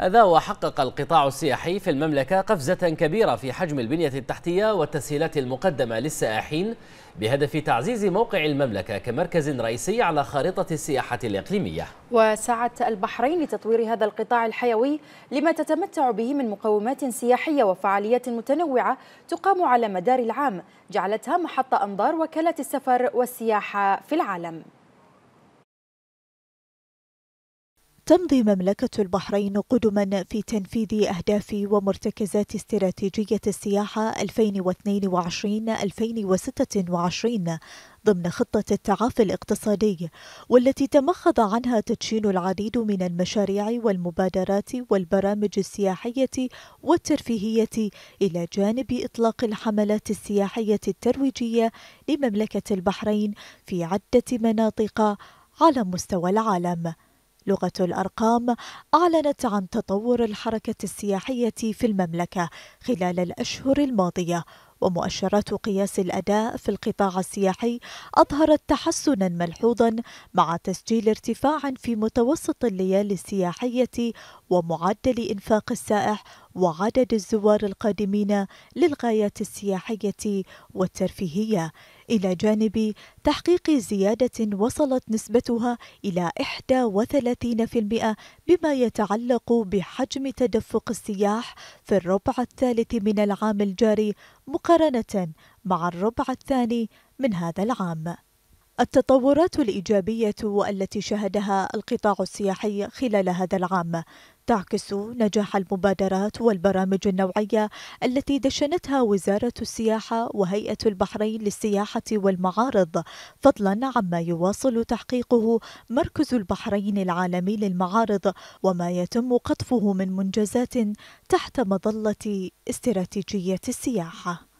هذا وحقق القطاع السياحي في المملكة قفزة كبيرة في حجم البنية التحتية والتسهيلات المقدمة للسائحين بهدف تعزيز موقع المملكة كمركز رئيسي على خارطة السياحة الإقليمية وسعت البحرين لتطوير هذا القطاع الحيوي لما تتمتع به من مقومات سياحية وفعاليات متنوعة تقام على مدار العام جعلتها محط أنظار وكالة السفر والسياحة في العالم تمضي مملكة البحرين قدما في تنفيذ أهداف ومرتكزات استراتيجية السياحة 2022-2026 ضمن خطة التعافي الاقتصادي والتي تمخض عنها تدشين العديد من المشاريع والمبادرات والبرامج السياحية والترفيهية إلى جانب إطلاق الحملات السياحية الترويجية لمملكة البحرين في عدة مناطق على مستوى العالم لغة الأرقام أعلنت عن تطور الحركة السياحية في المملكة خلال الأشهر الماضية ومؤشرات قياس الأداء في القطاع السياحي أظهرت تحسنا ملحوظا مع تسجيل ارتفاع في متوسط الليالي السياحية ومعدل إنفاق السائح وعدد الزوار القادمين للغايات السياحية والترفيهية إلى جانب تحقيق زيادة وصلت نسبتها إلى 31% بما يتعلق بحجم تدفق السياح في الربع الثالث من العام الجاري مقارنة مع الربع الثاني من هذا العام التطورات الإيجابية التي شهدها القطاع السياحي خلال هذا العام تعكس نجاح المبادرات والبرامج النوعية التي دشنتها وزارة السياحة وهيئة البحرين للسياحة والمعارض فضلا عما يواصل تحقيقه مركز البحرين العالمي للمعارض وما يتم قطفه من منجزات تحت مظلة استراتيجية السياحة